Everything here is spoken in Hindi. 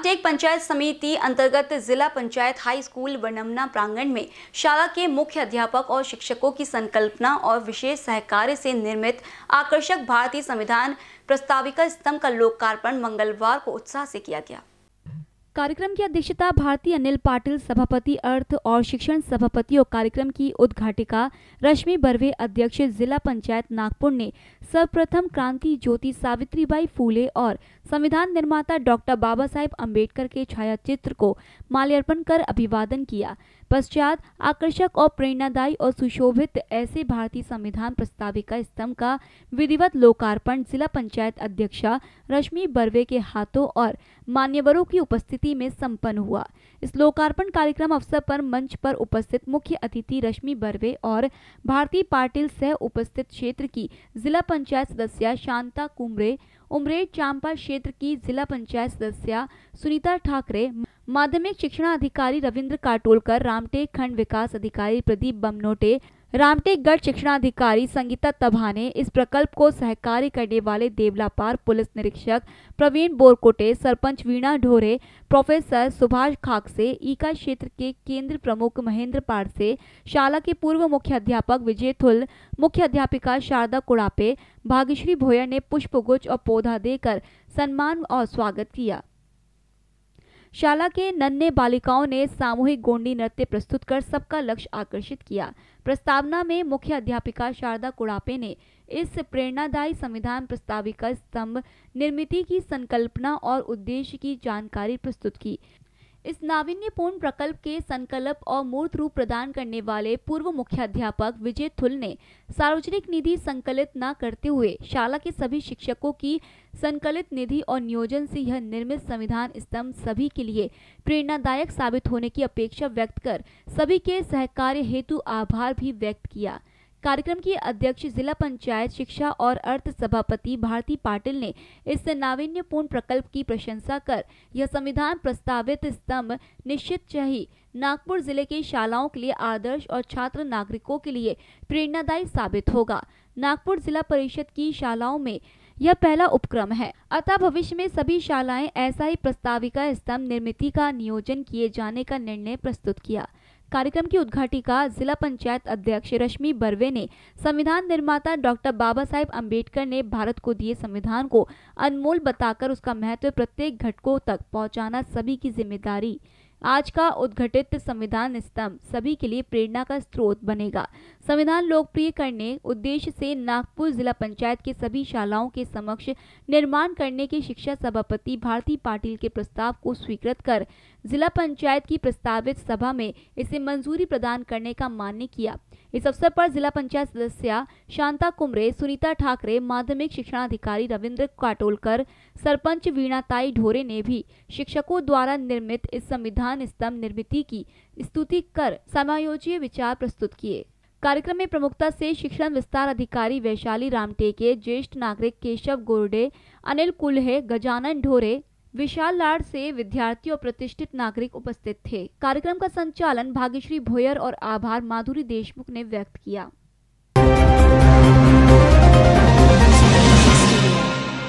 रामटेक पंचायत समिति अंतर्गत जिला पंचायत हाई स्कूल वनमना प्रांगण में शाला के मुख्य अध्यापक और शिक्षकों की संकल्पना और विशेष सहकार्य से निर्मित आकर्षक भारतीय संविधान प्रस्ताविका स्तंभ का लोकार्पण मंगलवार को उत्साह से किया गया कार्यक्रम की अध्यक्षता भारतीय अनिल पाटिल सभापति अर्थ और शिक्षण सभापति और कार्यक्रम की उद्घाटिका रश्मि बर्वे अध्यक्ष जिला पंचायत नागपुर ने सर्वप्रथम क्रांति ज्योति सावित्रीबाई फूले और संविधान निर्माता डॉक्टर बाबा साहेब अम्बेडकर के छायाचित्र को माल्यार्पण कर अभिवादन किया पश्चात आकर्षक और प्रेरणादायी और सुशोभित ऐसे भारतीय संविधान प्रस्ताविका स्तंभ का विधिवत लोकार्पण जिला पंचायत अध्यक्षा रश्मि बर्वे के हाथों और मान्यवरों की उपस्थिति में संपन्न हुआ इस लोकार्पण कार्यक्रम अवसर पर मंच पर उपस्थित मुख्य अतिथि रश्मि बर्वे और भारती पाटिल सह उपस्थित क्षेत्र की जिला पंचायत सदस्य शांता कुमरे उमरेड चांपा क्षेत्र की जिला पंचायत सदस्य सुनीता ठाकरे माध्यमिक शिक्षण अधिकारी रविंद्र काटोलकर रामटेक खंड विकास अधिकारी प्रदीप बमनोटे रामटेक गढ़ शिक्षणाधिकारी संगीता तभा ने इस प्रकल्प को सहकार्य करने वाले देवलापार पुलिस निरीक्षक प्रवीण बोरकोटे सरपंच वीणा ढोरे प्रोफेसर सुभाष खाकसे ईका क्षेत्र के केंद्र प्रमुख महेंद्र पारसे शाला के पूर्व मुख्य अध्यापक विजय थुल मुख्य अध्यापिका शारदा कुड़ापे भाग्यश्री भोयर ने पुष्पगुच्छ और पौधा देकर सम्मान और स्वागत किया शाला के नन्हे बालिकाओं ने सामूहिक गोंडी नृत्य प्रस्तुत कर सबका लक्ष्य आकर्षित किया प्रस्तावना में मुख्य अध्यापिका शारदा कुड़ापे ने इस प्रेरणादायी संविधान प्रस्ताविका स्तंभ निर्मित की संकल्पना और उद्देश्य की जानकारी प्रस्तुत की इस नावीन्यपूर्ण प्रकल्प के संकल्प और मूर्त रूप प्रदान करने वाले पूर्व मुख्याध्यापक विजय थुल ने सार्वजनिक निधि संकलित न करते हुए शाला के सभी शिक्षकों की संकलित निधि और नियोजन से यह निर्मित संविधान स्तंभ सभी के लिए प्रेरणादायक साबित होने की अपेक्षा व्यक्त कर सभी के सहकार्य हेतु आभार भी व्यक्त किया कार्यक्रम की अध्यक्ष जिला पंचायत शिक्षा और अर्थ सभापति भारती पाटिल ने इस नावीन्यपूर्ण प्रकल्प की प्रशंसा कर यह संविधान प्रस्तावित स्तंभ निश्चित चाहिए नागपुर जिले के शालाओं के लिए आदर्श और छात्र नागरिकों के लिए प्रेरणादायी साबित होगा नागपुर जिला परिषद की शालाओं में यह पहला उपक्रम है अतः भविष्य में सभी शालाएं ऐसा ही प्रस्ताविका स्तंभ निर्मिति का नियोजन किए जाने का निर्णय प्रस्तुत किया कार्यक्रम की उद्घाटिका जिला पंचायत अध्यक्ष रश्मि बर्वे ने संविधान निर्माता डॉक्टर बाबा साहेब अम्बेडकर ने भारत को दिए संविधान को अनमोल बताकर उसका महत्व प्रत्येक घटकों तक पहुँचाना सभी की जिम्मेदारी आज का उद्घटित संविधान स्तंभ सभी के लिए प्रेरणा का स्रोत बनेगा संविधान लोकप्रिय करने उद्देश्य से नागपुर जिला पंचायत के सभी शालाओं के समक्ष निर्माण करने के शिक्षा सभापति भारती पाटिल के प्रस्ताव को स्वीकृत कर जिला पंचायत की प्रस्तावित सभा में इसे मंजूरी प्रदान करने का मान्य किया इस अवसर पर जिला पंचायत सदस्य शांता कुमरे सुनीता ठाकरे माध्यमिक अधिकारी रविंद्र काटोलकर सरपंच वीणाताई ढोरे ने भी शिक्षकों द्वारा निर्मित इस संविधान स्तंभ निर्मित की स्तुति कर समायोजी विचार प्रस्तुत किए कार्यक्रम में प्रमुखता से शिक्षण विस्तार अधिकारी वैशाली रामटेके ज्येष्ठ नागरिक केशव गोरडे अनिल कुल्हे गजानन ढोरे विशाल लाड से विद्यार्थी और प्रतिष्ठित नागरिक उपस्थित थे कार्यक्रम का संचालन भाग्यश्री भोयर और आभार माधुरी देशमुख ने व्यक्त किया